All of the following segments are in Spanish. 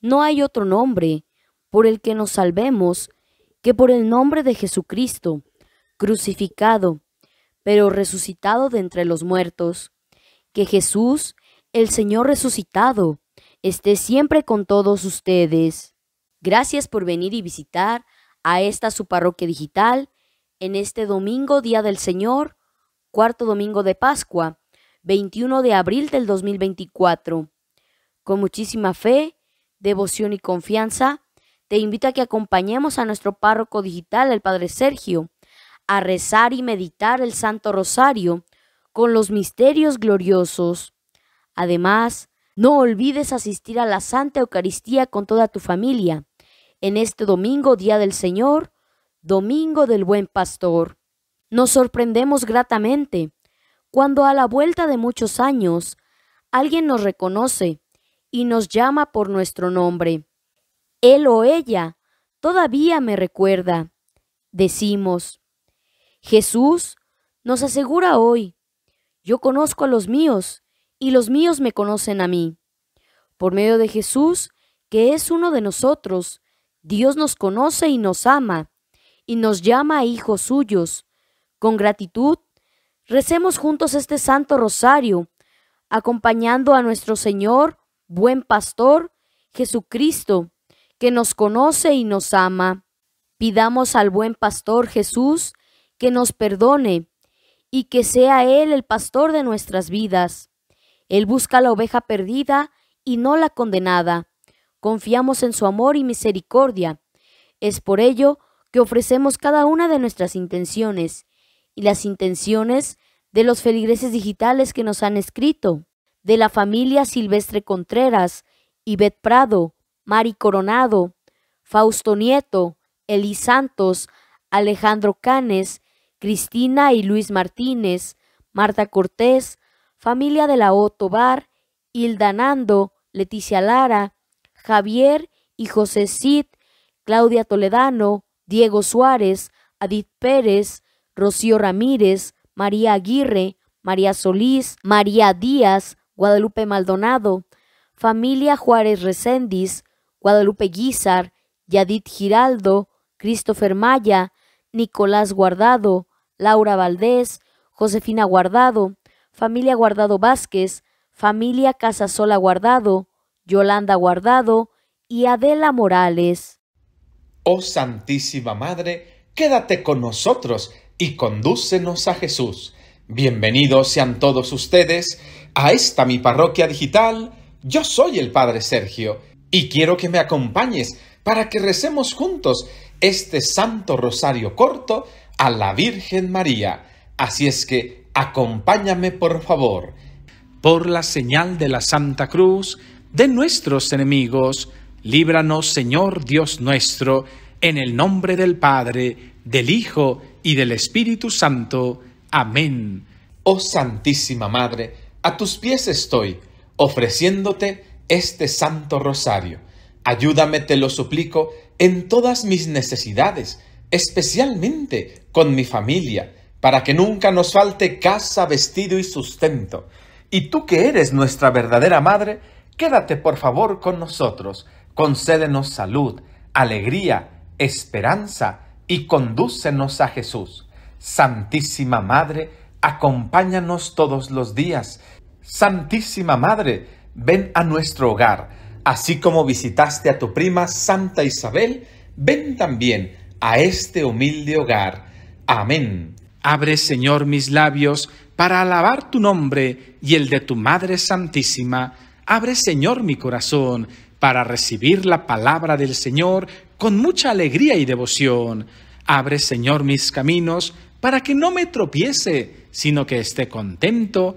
No hay otro nombre por el que nos salvemos que por el nombre de Jesucristo, crucificado, pero resucitado de entre los muertos. Que Jesús, el Señor resucitado, esté siempre con todos ustedes. Gracias por venir y visitar a esta su parroquia digital en este domingo, Día del Señor, cuarto domingo de Pascua, 21 de abril del 2024. Con muchísima fe, devoción y confianza, te invito a que acompañemos a nuestro párroco digital, el Padre Sergio, a rezar y meditar el Santo Rosario con los misterios gloriosos. Además, no olvides asistir a la Santa Eucaristía con toda tu familia en este domingo, Día del Señor, Domingo del Buen Pastor. Nos sorprendemos gratamente cuando a la vuelta de muchos años alguien nos reconoce y nos llama por nuestro nombre. Él o ella todavía me recuerda. Decimos, Jesús nos asegura hoy, yo conozco a los míos y los míos me conocen a mí. Por medio de Jesús, que es uno de nosotros, Dios nos conoce y nos ama, y nos llama hijos suyos. Con gratitud, recemos juntos este santo rosario, acompañando a nuestro Señor buen pastor, Jesucristo, que nos conoce y nos ama. Pidamos al buen pastor Jesús que nos perdone y que sea Él el pastor de nuestras vidas. Él busca la oveja perdida y no la condenada. Confiamos en su amor y misericordia. Es por ello que ofrecemos cada una de nuestras intenciones y las intenciones de los feligreses digitales que nos han escrito de la familia Silvestre Contreras, Ivette Prado, Mari Coronado, Fausto Nieto, Eli Santos, Alejandro Canes, Cristina y Luis Martínez, Marta Cortés, familia de la O. Hilda Nando, Leticia Lara, Javier y José Cid, Claudia Toledano, Diego Suárez, Adit Pérez, Rocío Ramírez, María Aguirre, María Solís, María Díaz, Guadalupe Maldonado, familia Juárez Recendis, Guadalupe Guizar, Yadit Giraldo, Christopher Maya, Nicolás Guardado, Laura Valdés, Josefina Guardado, familia Guardado Vázquez, familia Casasola Guardado, Yolanda Guardado y Adela Morales. Oh Santísima Madre, quédate con nosotros y condúcenos a Jesús. Bienvenidos sean todos ustedes a esta mi parroquia digital. Yo soy el Padre Sergio y quiero que me acompañes para que recemos juntos este Santo Rosario corto a la Virgen María. Así es que acompáñame por favor. Por la señal de la Santa Cruz, de nuestros enemigos, líbranos Señor Dios nuestro, en el nombre del Padre, del Hijo y del Espíritu Santo. Amén. Oh Santísima Madre, a tus pies estoy, ofreciéndote este santo rosario. Ayúdame, te lo suplico, en todas mis necesidades, especialmente con mi familia, para que nunca nos falte casa, vestido y sustento. Y tú que eres nuestra verdadera madre, quédate por favor con nosotros, concédenos salud, alegría, esperanza y condúcenos a Jesús. Santísima Madre, acompáñanos todos los días Santísima Madre, ven a nuestro hogar. Así como visitaste a tu prima Santa Isabel, ven también a este humilde hogar. Amén. Abre, Señor, mis labios para alabar tu nombre y el de tu Madre Santísima. Abre, Señor, mi corazón para recibir la palabra del Señor con mucha alegría y devoción. Abre, Señor, mis caminos para que no me tropiece, sino que esté contento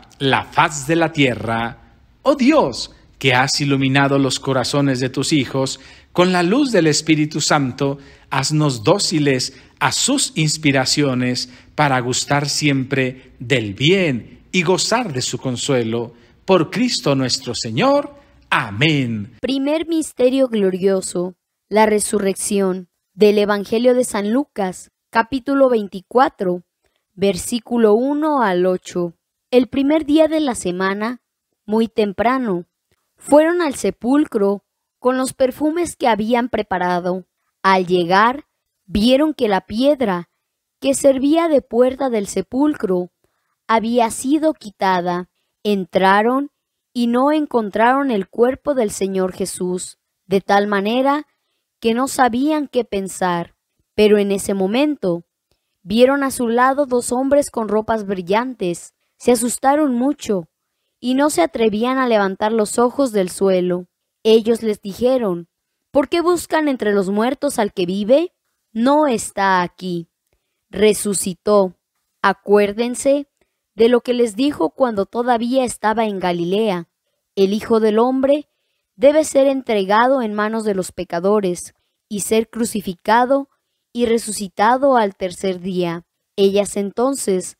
la faz de la tierra. Oh Dios, que has iluminado los corazones de tus hijos, con la luz del Espíritu Santo, haznos dóciles a sus inspiraciones para gustar siempre del bien y gozar de su consuelo. Por Cristo nuestro Señor. Amén. Primer Misterio Glorioso, la Resurrección, del Evangelio de San Lucas, capítulo 24, versículo 1 al 8. El primer día de la semana, muy temprano, fueron al sepulcro con los perfumes que habían preparado. Al llegar, vieron que la piedra que servía de puerta del sepulcro había sido quitada. Entraron y no encontraron el cuerpo del Señor Jesús, de tal manera que no sabían qué pensar. Pero en ese momento vieron a su lado dos hombres con ropas brillantes, se asustaron mucho y no se atrevían a levantar los ojos del suelo. Ellos les dijeron, ¿por qué buscan entre los muertos al que vive? No está aquí. Resucitó. Acuérdense de lo que les dijo cuando todavía estaba en Galilea. El Hijo del Hombre debe ser entregado en manos de los pecadores y ser crucificado y resucitado al tercer día. Ellas entonces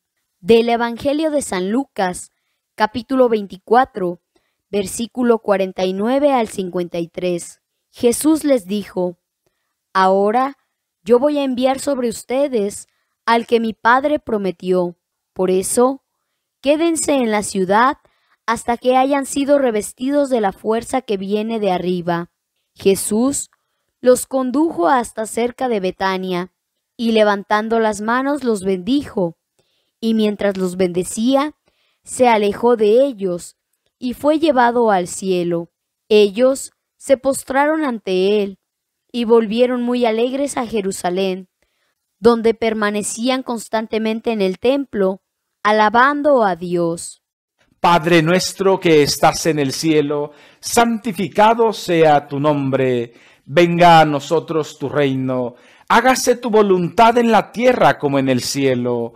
del Evangelio de San Lucas, capítulo 24, versículo 49 al 53. Jesús les dijo, Ahora yo voy a enviar sobre ustedes al que mi Padre prometió. Por eso, quédense en la ciudad hasta que hayan sido revestidos de la fuerza que viene de arriba. Jesús los condujo hasta cerca de Betania, y levantando las manos los bendijo y mientras los bendecía, se alejó de ellos y fue llevado al cielo. Ellos se postraron ante él y volvieron muy alegres a Jerusalén, donde permanecían constantemente en el templo, alabando a Dios. Padre nuestro que estás en el cielo, santificado sea tu nombre, venga a nosotros tu reino, hágase tu voluntad en la tierra como en el cielo.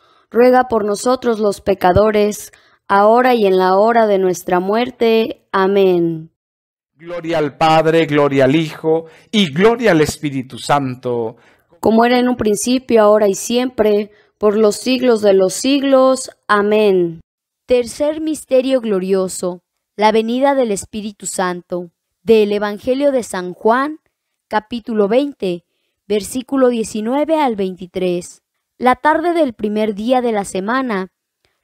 ruega por nosotros los pecadores, ahora y en la hora de nuestra muerte. Amén. Gloria al Padre, gloria al Hijo y gloria al Espíritu Santo. Como era en un principio, ahora y siempre, por los siglos de los siglos. Amén. Tercer misterio glorioso, la venida del Espíritu Santo. Del Evangelio de San Juan, capítulo 20, versículo 19 al 23. La tarde del primer día de la semana,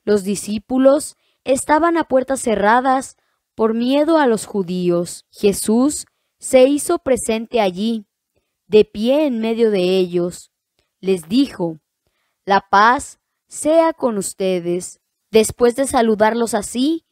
los discípulos estaban a puertas cerradas por miedo a los judíos. Jesús se hizo presente allí, de pie en medio de ellos. Les dijo, La paz sea con ustedes. Después de saludarlos así,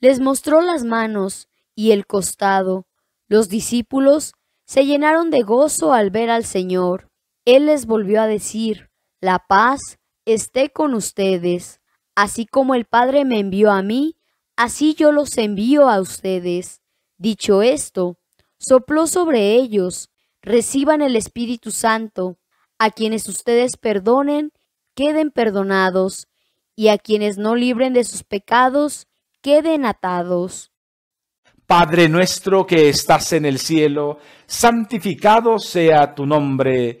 les mostró las manos y el costado. Los discípulos se llenaron de gozo al ver al Señor. Él les volvió a decir, la paz esté con ustedes, así como el Padre me envió a mí, así yo los envío a ustedes. Dicho esto, sopló sobre ellos, reciban el Espíritu Santo, a quienes ustedes perdonen, queden perdonados, y a quienes no libren de sus pecados, queden atados. Padre nuestro que estás en el cielo, santificado sea tu nombre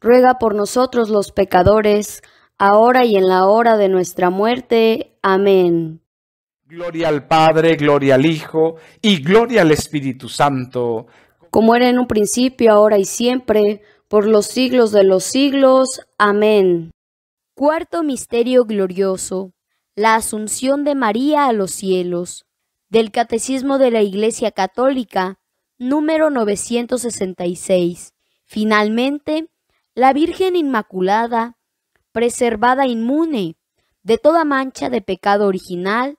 ruega por nosotros los pecadores, ahora y en la hora de nuestra muerte. Amén. Gloria al Padre, gloria al Hijo y gloria al Espíritu Santo. Como era en un principio, ahora y siempre, por los siglos de los siglos. Amén. Cuarto Misterio Glorioso. La Asunción de María a los cielos. Del Catecismo de la Iglesia Católica, número 966. Finalmente, la Virgen Inmaculada, preservada inmune de toda mancha de pecado original,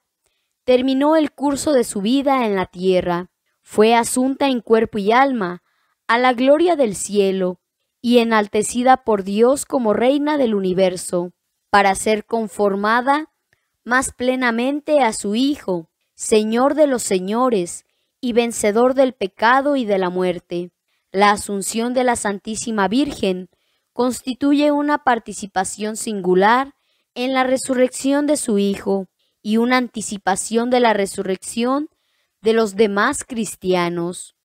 terminó el curso de su vida en la tierra, fue asunta en cuerpo y alma a la gloria del cielo y enaltecida por Dios como reina del universo, para ser conformada más plenamente a su Hijo, Señor de los señores y vencedor del pecado y de la muerte. La asunción de la Santísima Virgen constituye una participación singular en la resurrección de su Hijo y una anticipación de la resurrección de los demás cristianos.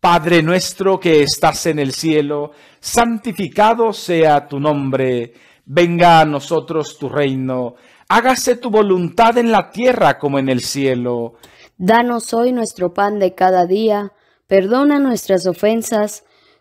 Padre nuestro que estás en el cielo, santificado sea tu nombre, venga a nosotros tu reino, hágase tu voluntad en la tierra como en el cielo. Danos hoy nuestro pan de cada día, perdona nuestras ofensas,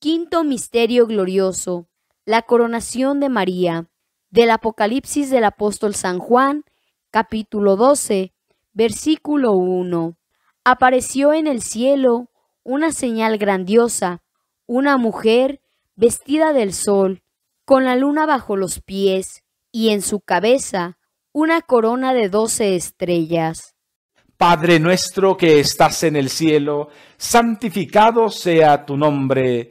Quinto misterio glorioso, la coronación de María, del Apocalipsis del apóstol San Juan, capítulo 12, versículo 1. Apareció en el cielo una señal grandiosa, una mujer vestida del sol, con la luna bajo los pies y en su cabeza una corona de doce estrellas. Padre nuestro que estás en el cielo, santificado sea tu nombre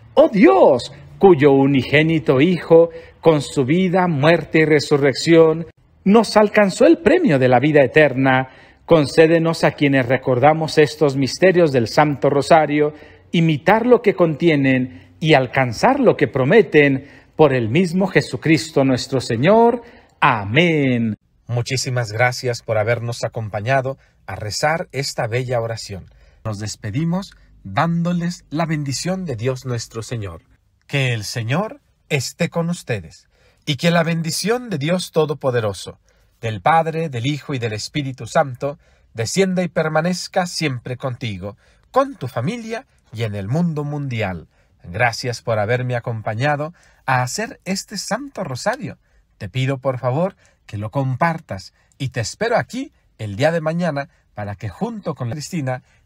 oh Dios, cuyo unigénito Hijo, con su vida, muerte y resurrección, nos alcanzó el premio de la vida eterna, concédenos a quienes recordamos estos misterios del Santo Rosario, imitar lo que contienen y alcanzar lo que prometen por el mismo Jesucristo nuestro Señor. Amén. Muchísimas gracias por habernos acompañado a rezar esta bella oración. Nos despedimos dándoles la bendición de Dios nuestro Señor. Que el Señor esté con ustedes, y que la bendición de Dios Todopoderoso, del Padre, del Hijo y del Espíritu Santo, descienda y permanezca siempre contigo, con tu familia y en el mundo mundial. Gracias por haberme acompañado a hacer este Santo Rosario. Te pido por favor que lo compartas y te espero aquí el día de mañana para que junto con Cristina